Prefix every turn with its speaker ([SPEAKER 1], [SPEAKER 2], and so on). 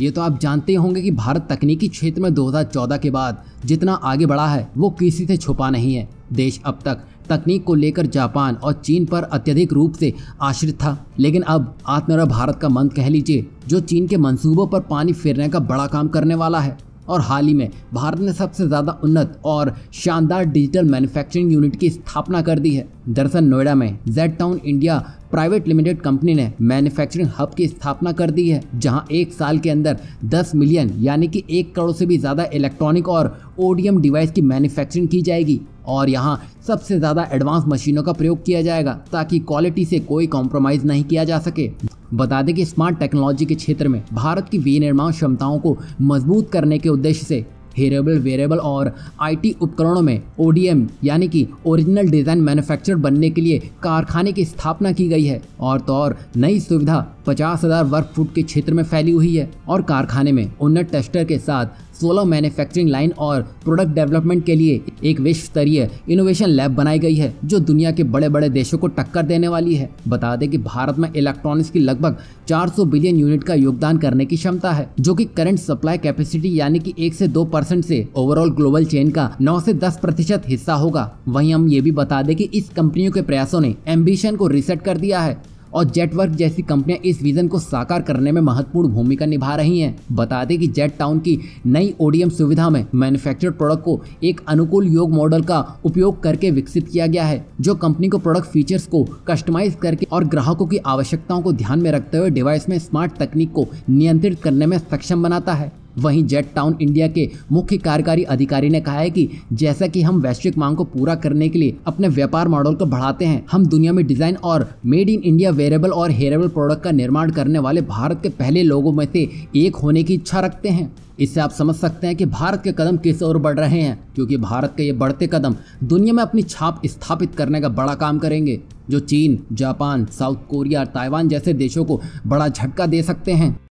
[SPEAKER 1] ये तो आप जानते होंगे कि भारत तकनीकी क्षेत्र में 2014 के बाद जितना आगे बढ़ा है वो किसी से छुपा नहीं है देश अब तक तकनीक को लेकर जापान और चीन पर अत्यधिक रूप से आश्रित था लेकिन अब आत्मनिर्भर भारत का मंत्र कह लीजिए जो चीन के मंसूबों पर पानी फेरने का बड़ा काम करने वाला है और हाल ही में भारत ने सबसे ज़्यादा उन्नत और शानदार डिजिटल मैन्युफैक्चरिंग यूनिट की स्थापना कर दी है दरअसल नोएडा में Z town India private limited company ने मैन्युफैक्चरिंग हब की स्थापना कर दी है जहां एक साल के अंदर 10 मिलियन यानी कि एक करोड़ से भी ज़्यादा इलेक्ट्रॉनिक और ओडीएम डिवाइस की मैन्युफैक्चरिंग की जाएगी और यहाँ सबसे ज़्यादा एडवांस मशीनों का प्रयोग किया जाएगा ताकि क्वालिटी से कोई कॉम्प्रोमाइज़ नहीं किया जा सके बता दें कि स्मार्ट टेक्नोलॉजी के क्षेत्र में भारत की विनिर्माण क्षमताओं को मजबूत करने के उद्देश्य से हेरेबल वेरेबल और आईटी उपकरणों में ओडीएम यानी कि ओरिजिनल डिज़ाइन मैन्युफैक्चर बनने के लिए कारखाने की स्थापना की गई है और तो और नई सुविधा पचास हज़ार वर्ग फुट के क्षेत्र में फैली हुई है और कारखाने में उन्नत टेस्टर के साथ सोलह मैन्युफैक्चरिंग लाइन और प्रोडक्ट डेवलपमेंट के लिए एक विश्व स्तरीय इनोवेशन लैब बनाई गई है जो दुनिया के बड़े बड़े देशों को टक्कर देने वाली है बता दें कि भारत में इलेक्ट्रॉनिक्स की लगभग 400 बिलियन यूनिट का योगदान करने की क्षमता है जो कि करंट सप्लाई कैपेसिटी यानी कि एक से दो परसेंट से ओवरऑल ग्लोबल चेन का नौ से दस प्रतिशत हिस्सा होगा वहीं हम ये भी बता दें कि इस कंपनियों के प्रयासों ने एम्बिशन को रिसेट कर दिया है और जेटवर्क जैसी कंपनियां इस विजन को साकार करने में महत्वपूर्ण भूमिका निभा रही हैं बता दें कि जेट टाउन की नई ओडीएम सुविधा में मैन्युफैक्चर्ड प्रोडक्ट को एक अनुकूल योग मॉडल का उपयोग करके विकसित किया गया है जो कंपनी को प्रोडक्ट फीचर्स को कस्टमाइज करके और ग्राहकों की आवश्यकताओं को ध्यान में रखते हुए डिवाइस में स्मार्ट तकनीक को नियंत्रित करने में सक्षम बनाता है वहीं जेट टाउन इंडिया के मुख्य कार्यकारी अधिकारी ने कहा है कि जैसा कि हम वैश्विक मांग को पूरा करने के लिए अपने व्यापार मॉडल को बढ़ाते हैं हम दुनिया में डिजाइन और मेड इन इंडिया वेरेबल और हेरेबल प्रोडक्ट का निर्माण करने वाले भारत के पहले लोगों में से एक होने की इच्छा रखते हैं इससे आप समझ सकते हैं कि भारत के कदम किस ओर बढ़ रहे हैं क्योंकि भारत के ये बढ़ते कदम दुनिया में अपनी छाप स्थापित करने का बड़ा काम करेंगे जो चीन जापान साउथ कोरिया और ताइवान जैसे देशों को बड़ा झटका दे सकते हैं